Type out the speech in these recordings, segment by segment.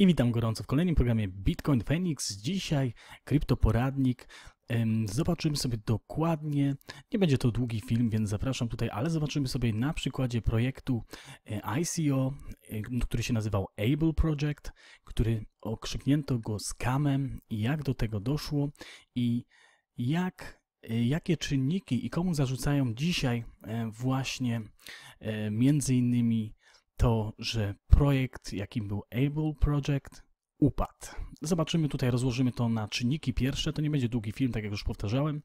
I witam gorąco w kolejnym programie Bitcoin Phoenix. Dzisiaj kryptoporadnik. Zobaczymy sobie dokładnie, nie będzie to długi film, więc zapraszam tutaj, ale zobaczymy sobie na przykładzie projektu e, ICO, e, który się nazywał Able Project, który okrzyknięto go skamem i jak do tego doszło i jak, e, jakie czynniki i komu zarzucają dzisiaj właśnie między innymi to, że projekt, jakim był Able Project, upadł. Zobaczymy tutaj, rozłożymy to na czynniki pierwsze. To nie będzie długi film, tak jak już powtarzałem,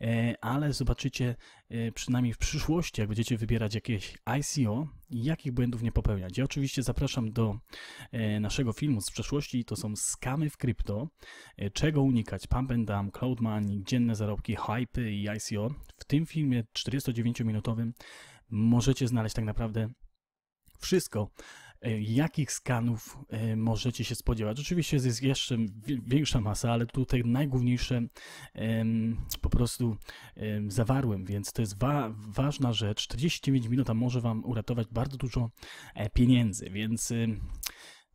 e, ale zobaczycie e, przynajmniej w przyszłości, jak będziecie wybierać jakieś ICO, jakich błędów nie popełniać. Ja oczywiście zapraszam do e, naszego filmu z przeszłości, to są skamy w krypto, czego unikać, pump and dump, cloud money, dzienne zarobki, hype i ICO. W tym filmie 49-minutowym możecie znaleźć tak naprawdę wszystko, e, jakich skanów e, możecie się spodziewać. Oczywiście jest jeszcze większa masa, ale tutaj najgłówniejsze po prostu zawarłem, więc to jest wa ważna rzecz. 49 minut może Wam uratować bardzo dużo e, pieniędzy, więc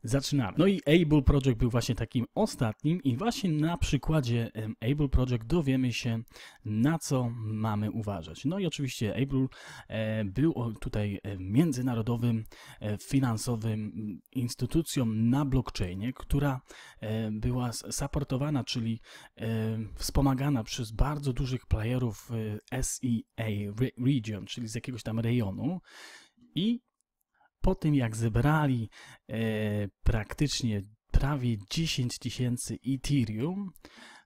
Zaczynamy. No i Able Project był właśnie takim ostatnim i właśnie na przykładzie Able Project dowiemy się na co mamy uważać. No i oczywiście Able e, był tutaj e, międzynarodowym e, finansowym mm, instytucją na blockchainie, która była supportowana, czyli wspomagana przez bardzo dużych playerów SEA region, czyli z jakiegoś tam rejonu i po tym jak zebrali e, praktycznie prawie 10 tysięcy Ethereum,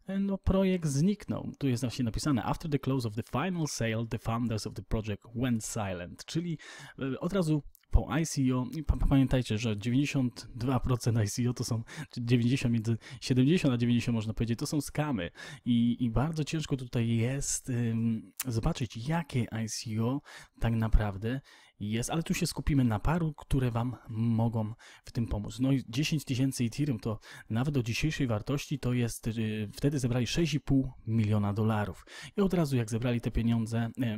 e, no projekt zniknął. Tu jest właśnie napisane After the close of the final sale, the founders of the project went silent, czyli e, od razu po ICO. Pamiętajcie, że 92% ICO to są 90, między 70 a 90 można powiedzieć, to są skamy i, i bardzo ciężko tutaj jest ym, zobaczyć, jakie ICO tak naprawdę jest, ale tu się skupimy na paru, które Wam mogą w tym pomóc. No i 10 tysięcy Ethereum to nawet do dzisiejszej wartości to jest, yy, wtedy zebrali 6,5 miliona dolarów. I od razu jak zebrali te pieniądze yy,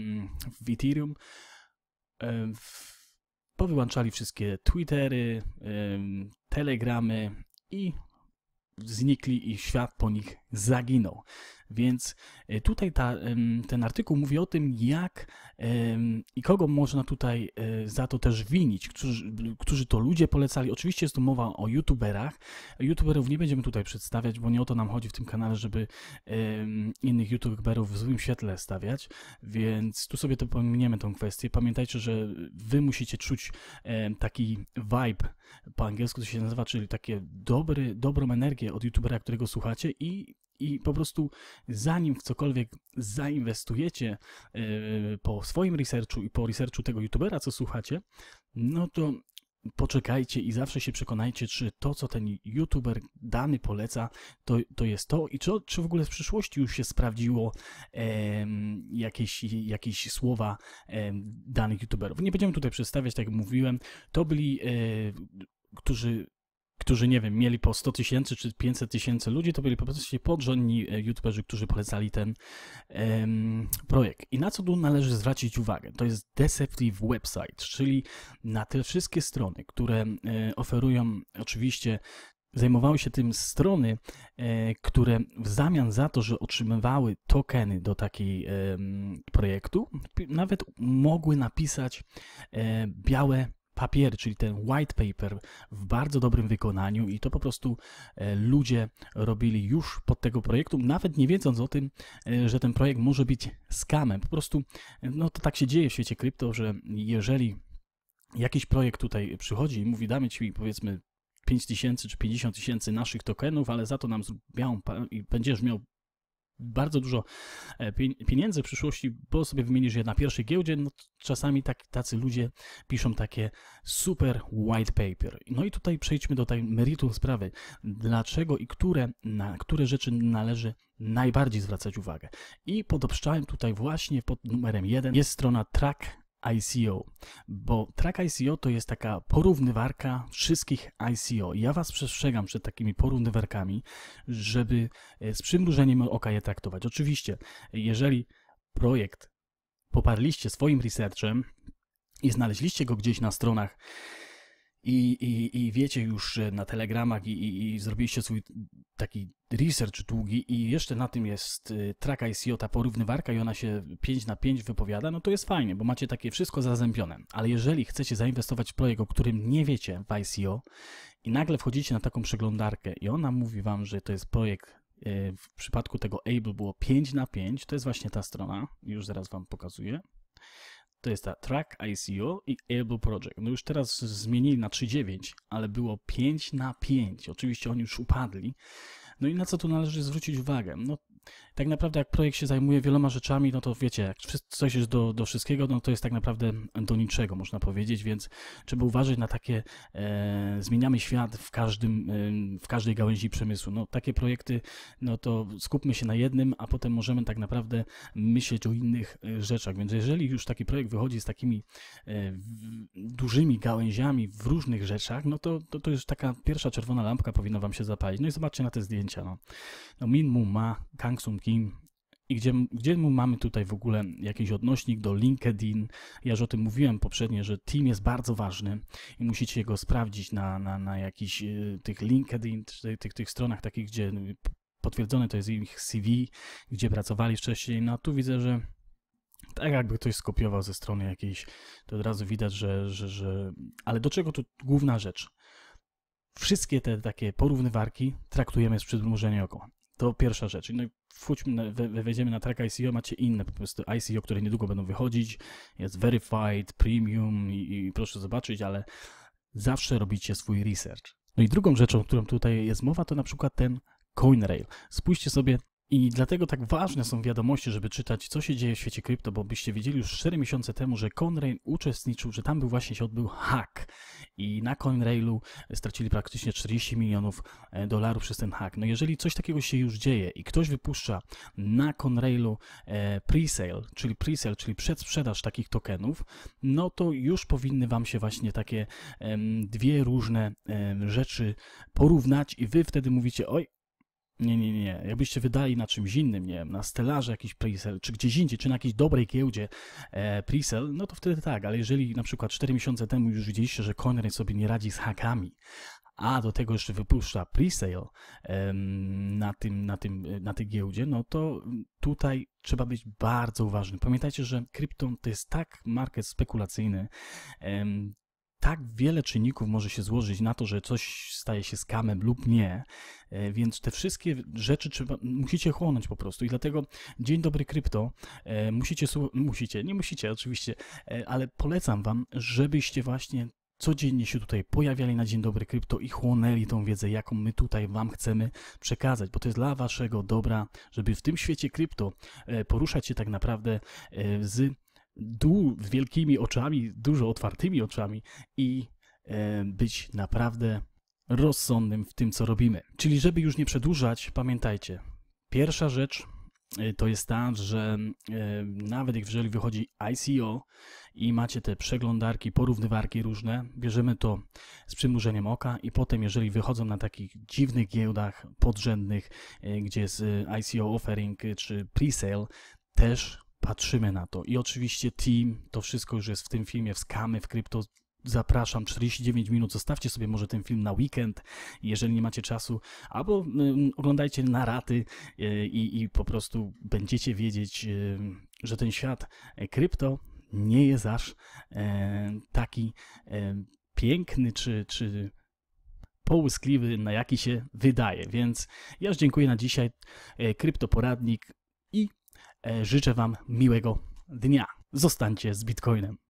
w Ethereum, yy, w powyłączali wszystkie Twittery, Telegramy i znikli i świat po nich zaginął. Więc e, tutaj ta, ten artykuł mówi o tym, jak i kogo można tutaj e, za to też winić, którzy, którzy to ludzie polecali. Oczywiście jest tu mowa o youtuberach. Youtuberów nie będziemy tutaj przedstawiać, bo nie o to nam chodzi w tym kanale, żeby innych youtuberów w złym świetle stawiać, więc tu sobie to pominiemy tą kwestię. Pamiętajcie, że wy musicie czuć taki vibe, po angielsku to się nazywa, czyli takie dobry, dobrą energię od youtubera, którego słuchacie i i po prostu zanim w cokolwiek zainwestujecie e, po swoim researchu i po researchu tego youtubera, co słuchacie, no to poczekajcie i zawsze się przekonajcie, czy to, co ten youtuber dany poleca, to, to jest to i czy, czy w ogóle w przyszłości już się sprawdziło e, jakieś, jakieś słowa e, danych youtuberów. Nie będziemy tutaj przedstawiać, tak jak mówiłem, to byli, e, którzy którzy, nie wiem, mieli po 100 tysięcy czy 500 tysięcy ludzi, to byli po prostu podrządni e, youtuberzy, którzy polecali ten um, projekt. I na co tu należy zwrócić uwagę? To jest Deceptive Website, czyli na te wszystkie strony, które um, oferują oczywiście zajmowały się tym strony, e, które w zamian za to, że otrzymywały tokeny do takiej projektu, nawet mogły napisać białe papier, czyli ten white paper w bardzo dobrym wykonaniu i to po prostu e, ludzie robili już pod tego projektu, nawet nie wiedząc o tym, e, że ten projekt może być skamem. Po prostu e, no to tak się dzieje w świecie krypto, że jeżeli jakiś projekt tutaj przychodzi i mówi damy ci powiedzmy 5 tysięcy czy 50 tysięcy naszych tokenów, ale za to nam zrobią i będziesz miał bardzo dużo e, pieniędzy w przyszłości, bo sobie wymienisz je na pierwszej giełdzie, no czasami tak, tacy ludzie piszą takie super white paper. No i tutaj przejdźmy do tej meritum sprawy. Dlaczego i które, na które rzeczy należy najbardziej zwracać uwagę? I podobszczałem tutaj właśnie pod numerem 1 jest strona track ICO, bo track ICO to jest taka porównywarka wszystkich ICO. Ja Was przestrzegam przed takimi porównywarkami, żeby e, z przymrużeniem oka je traktować. Oczywiście, jeżeli projekt poparliście swoim researchem i znaleźliście go gdzieś na stronach, i, i, i wiecie już na telegramach i, i, i zrobiliście swój taki research długi i jeszcze na tym jest y, traka ICO, ta porównywarka i ona się 5 na 5 wypowiada, no to jest fajnie, bo macie takie wszystko zazębione. Ale jeżeli chcecie zainwestować w projekt, o którym nie wiecie w ICO i nagle wchodzicie na taką przeglądarkę i ona mówi wam, że to jest projekt y, w przypadku tego Able było 5 na 5, to jest właśnie ta strona, już zaraz wam pokazuję to jest ta Track ICO i Able Project. No już teraz zmienili na 3.9, ale było 5 na 5. Oczywiście oni już upadli. No i na co tu należy zwrócić uwagę? No tak naprawdę jak projekt się zajmuje wieloma rzeczami, no to wiecie, jak coś jest do, do wszystkiego, no to jest tak naprawdę do niczego, można powiedzieć, więc trzeba uważać na takie e, zmieniamy świat w, każdym, e, w każdej gałęzi przemysłu. No takie projekty, no to skupmy się na jednym, a potem możemy tak naprawdę myśleć o innych e, rzeczach, więc jeżeli już taki projekt wychodzi z takimi e, dużymi gałęziami w różnych rzeczach, no to, to, to już taka pierwsza czerwona lampka powinna Wam się zapalić. No i zobaczcie na te zdjęcia, no. no Minmu ma, Kang i gdzie, gdzie mu mamy tutaj w ogóle jakiś odnośnik do LinkedIn? Ja już o tym mówiłem poprzednio, że team jest bardzo ważny i musicie go sprawdzić na, na, na jakichś y, tych LinkedIn, tych, tych, tych stronach takich, gdzie potwierdzone to jest ich CV, gdzie pracowali wcześniej. No a tu widzę, że tak jakby ktoś skopiował ze strony jakiejś, to od razu widać, że, że, że... Ale do czego tu główna rzecz? Wszystkie te takie porównywarki traktujemy z przydmurzeniem okoła. To pierwsza rzecz. No, wchodźmy, we, wejdziemy na track ICO, macie inne po prostu ICO, które niedługo będą wychodzić. Jest Verified, Premium i, i proszę zobaczyć, ale zawsze robicie swój research. No i drugą rzeczą, o którą tutaj jest mowa, to na przykład ten CoinRail. Spójrzcie sobie i dlatego tak ważne są wiadomości, żeby czytać, co się dzieje w świecie krypto, bo byście wiedzieli już 4 miesiące temu, że CoinRail uczestniczył, że tam był właśnie się odbył hack i na CoinRailu stracili praktycznie 40 milionów e, dolarów przez ten hack. No jeżeli coś takiego się już dzieje i ktoś wypuszcza na CoinRailu e, presale, czyli presale, czyli przedsprzedaż takich tokenów, no to już powinny Wam się właśnie takie dwie różne rzeczy porównać i Wy wtedy mówicie, oj, nie, nie, nie. Jakbyście wydali na czymś innym, nie wiem, na stelaży jakiś presel, czy gdzieś indziej, czy na jakiejś dobrej giełdzie e, presel, no to wtedy tak, ale jeżeli na przykład 4 miesiące temu już widzieliście, że Conrad sobie nie radzi z hakami, a do tego jeszcze wypuszcza presale em, na, tym, na, tym, e, na tej giełdzie, no to tutaj trzeba być bardzo uważnym. Pamiętajcie, że krypton to jest tak market spekulacyjny, em, tak wiele czynników może się złożyć na to, że coś staje się skamem lub nie, e, więc te wszystkie rzeczy trzeba, musicie chłonąć po prostu i dlatego Dzień Dobry Krypto e, musicie, musicie, nie musicie oczywiście, e, ale polecam Wam, żebyście właśnie codziennie się tutaj pojawiali na Dzień Dobry Krypto i chłonęli tą wiedzę, jaką my tutaj Wam chcemy przekazać, bo to jest dla Waszego dobra, żeby w tym świecie krypto poruszać się tak naprawdę z du- z wielkimi oczami, dużo otwartymi oczami i e, być naprawdę rozsądnym w tym, co robimy. Czyli, żeby już nie przedłużać, pamiętajcie, pierwsza rzecz e, to jest ta, że e, nawet jeżeli wychodzi ICO i macie te przeglądarki, porównywarki różne, bierzemy to z przymurzeniem oka i potem jeżeli wychodzą na takich dziwnych giełdach podrzędnych, gdzie jest ICO offering czy pre-sale, też patrzymy na to. I oczywiście team, to wszystko już jest w tym filmie, w skamy, w krypto. Zapraszam, 49 minut, zostawcie sobie może ten film na weekend, jeżeli nie macie czasu, albo oglądajcie na raty y, i, i po prostu będziecie wiedzieć, y, że ten świat e, krypto nie jest aż e, taki e, piękny czy, czy połyskliwy, na jaki się wydaje. Więc ja już dziękuję na dzisiaj. Kryptoporadnik E, życzę Wam miłego dnia. Zostańcie z Bitcoinem.